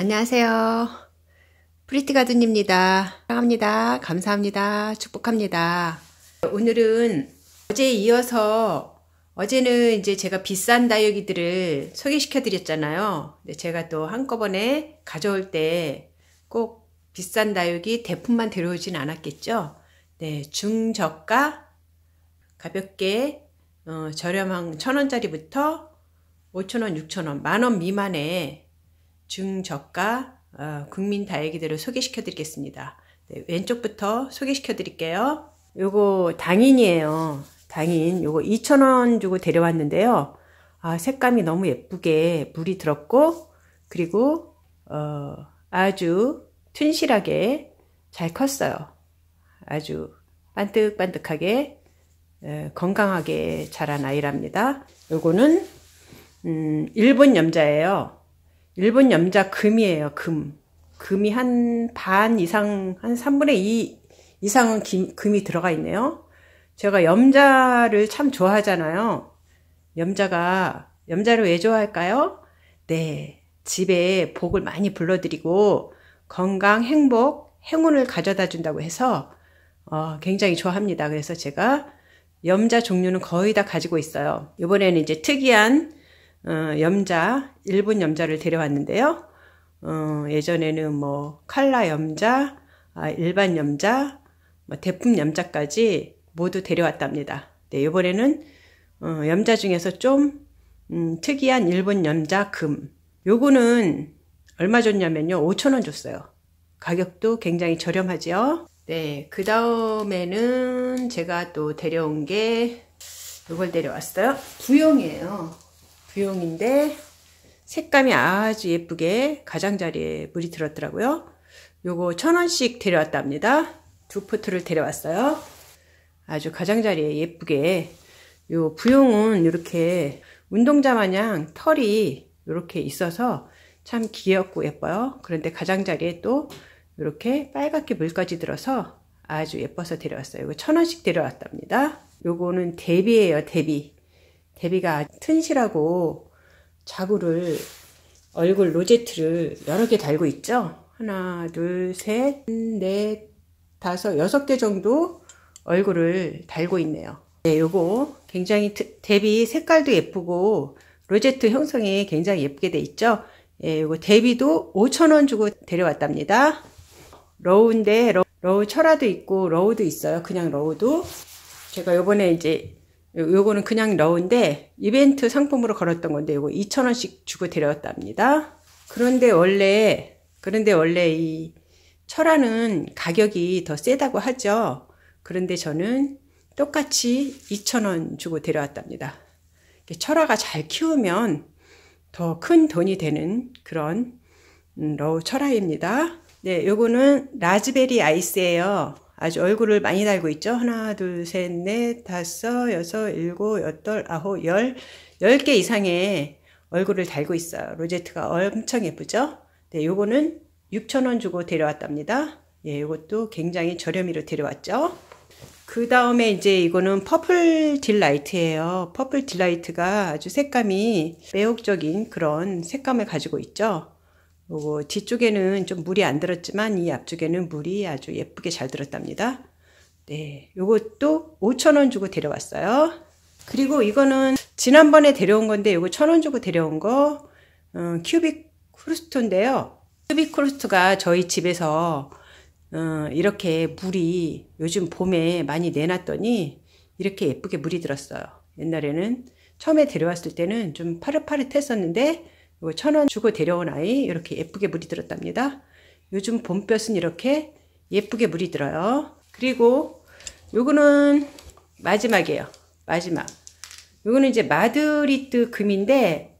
안녕하세요. 프리티가든입니다. 사랑합니다. 감사합니다. 축복합니다. 오늘은 어제에 이어서 어제는 이제 제가 비싼 다육이들을 소개시켜 드렸잖아요. 제가 또 한꺼번에 가져올 때 꼭 비싼 다육이 대품만 데려오진 않았겠죠. 네, 중저가 가볍게 어, 저렴한 천원짜리부터 5천원, 6천원, 만원 미만의 중저가 어, 국민 다이기들을 소개시켜 드리겠습니다. 네, 왼쪽부터 소개시켜 드릴게요. 요거 당인이에요. 당인 요거 2,000원 주고 데려왔는데요. 아, 색감이 너무 예쁘게 물이 들었고 그리고 어, 아주 튼실하게 잘 컸어요. 아주 반뜩반뜩하게 에, 건강하게 자란 아이랍니다. 요거는 음, 일본 염자예요. 일본 염자 금이에요. 금. 금이 한 반 이상, 한 3분의 2 이상은 김, 금이 들어가 있네요. 제가 염자를 참 좋아하잖아요. 염자가, 염자를 왜 좋아할까요? 네. 집에 복을 많이 불러드리고 건강, 행복, 행운을 가져다 준다고 해서 어, 굉장히 좋아합니다. 그래서 제가 염자 종류는 거의 다 가지고 있어요. 이번에는 이제 특이한 어, 염자, 일본 염자를 데려왔는데요. 어, 예전에는 뭐 칼라 염자, 아, 일반 염자, 뭐 대품 염자까지 모두 데려왔답니다. 네, 이번에는 어, 염자 중에서 좀 음, 특이한 일본 염자 금. 요거는 얼마 줬냐면요. 5천원 줬어요. 가격도 굉장히 저렴하지요. 네, 그 다음에는 제가 또 데려온 게 이걸 데려왔어요. 구형이에요. 부용인데 색감이 아주 예쁘게 가장자리에 물이 들었더라고요. 요거 천원씩 데려왔답니다. 두 포트를 데려왔어요. 아주 가장자리에 예쁘게 요 부용은 이렇게 운동자 마냥 털이 이렇게 있어서 참 귀엽고 예뻐요. 그런데 가장자리에 또 이렇게 빨갛게 물까지 들어서 아주 예뻐서 데려왔어요. 이거 천원씩 데려왔답니다. 요거는 데비예요, 데뷔 데비가 튼실하고 자구를 얼굴 로제트를 여러 개 달고 있죠. 하나, 둘, 셋, 넷, 다섯, 여섯 개 정도 얼굴을 달고 있네요. 네, 요거 굉장히 데비 색깔도 예쁘고 로제트 형성이 굉장히 예쁘게 돼 있죠. 예, 요거 대비도 5천원 주고 데려왔답니다. 러우인데 러우, 러우 철화도 있고 러우도 있어요. 그냥 러우도. 제가 요번에 이제 요거는 그냥 러운데 이벤트 상품으로 걸었던 건데 요거 2,000원씩 주고 데려왔답니다. 그런데 원래 그런데 원래 이 철화는 가격이 더 세다고 하죠. 그런데 저는 똑같이 2,000원 주고 데려왔답니다. 철화가 잘 키우면 더 큰 돈이 되는 그런 음, 러우 철화입니다. 네, 요거는 라즈베리 아이스예요. 아주 얼굴을 많이 달고 있죠. 하나, 둘, 셋, 넷, 다섯, 여섯, 일곱, 여덟, 아홉, 열, 열 개 이상의 얼굴을 달고 있어요. 로제트가 엄청 예쁘죠? 네, 요거는 6,000원 주고 데려왔답니다. 예, 이것도 굉장히 저렴이로 데려왔죠. 그 다음에 이제 이거는 퍼플 딜라이트예요. 퍼플 딜라이트가 아주 색감이 매혹적인 그런 색감을 가지고 있죠. 요거 뒤쪽에는 좀 물이 안 들었지만 이 앞쪽에는 물이 아주 예쁘게 잘 들었답니다. 네, 요것도 5,000원 주고 데려왔어요. 그리고 이거는 지난번에 데려온 건데 이거 1,000원 주고 데려온 거 음, 큐빅 크루스트인데요. 큐빅 크루스트가 저희 집에서 음, 이렇게 물이 요즘 봄에 많이 내놨더니 이렇게 예쁘게 물이 들었어요. 옛날에는 처음에 데려왔을 때는 좀 파릇파릇했었는데 이거 뭐 천원 주고 데려온 아이 이렇게 예쁘게 물이 들었답니다. 요즘 봄볕은 이렇게 예쁘게 물이 들어요. 그리고 요거는 마지막이에요. 마지막. 요거는 이제 마드리드 금인데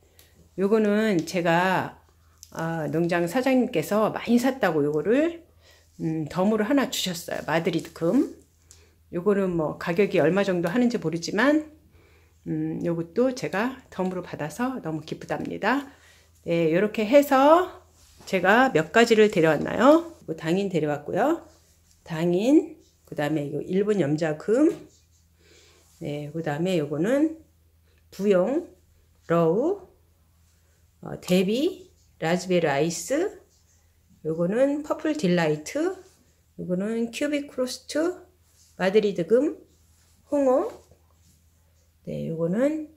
요거는 제가 아, 농장 사장님께서 많이 샀다고 요거를 음, 덤으로 하나 주셨어요. 마드리드 금. 요거는 뭐 가격이 얼마 정도 하는지 모르지만 음, 요것도 제가 덤으로 받아서 너무 기쁘답니다. 네, 이렇게 해서 제가 몇 가지를 데려왔나요? 뭐 당인 데려왔고요. 당인, 그 다음에 일본 염자금, 네, 그 다음에 요거는 부용, 러우, 어, 데비, 라즈베리 아이스, 요거는 퍼플 딜라이트, 요거는 큐빅 크로스트, 마드리드금, 홍어, 네, 요거는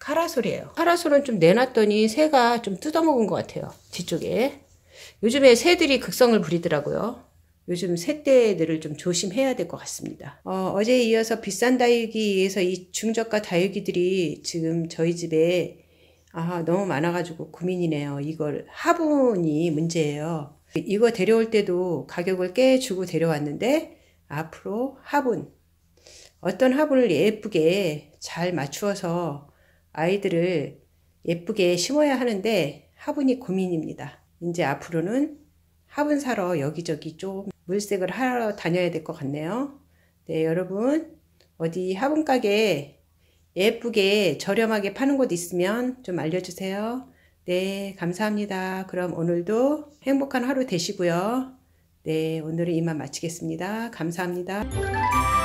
카라솔이에요. 카라솔은 좀 내놨더니 새가 좀 뜯어먹은 것 같아요. 뒤쪽에. 요즘에 새들이 극성을 부리더라고요. 요즘 새떼들을 좀 조심해야 될 것 같습니다. 어, 제에 이어서 비싼 다육이에서 이 중저가 다육이들이 지금 저희 집에 아, 너무 많아가지고 고민이네요. 이걸 화분이 문제예요. 이거 데려올 때도 가격을 깨 주고 데려왔는데 앞으로 화분 어떤 화분을 예쁘게 잘 맞추어서 아이들을 예쁘게 심어야 하는데 화분이 고민입니다. 이제 앞으로는 화분 사러 여기저기 좀 물색을 하러 다녀야 될 것 같네요. 네, 여러분 어디 화분 가게 예쁘게 저렴하게 파는 곳 있으면 좀 알려주세요. 네, 감사합니다. 그럼 오늘도 행복한 하루 되시고요. 네, 오늘은 이만 마치겠습니다. 감사합니다.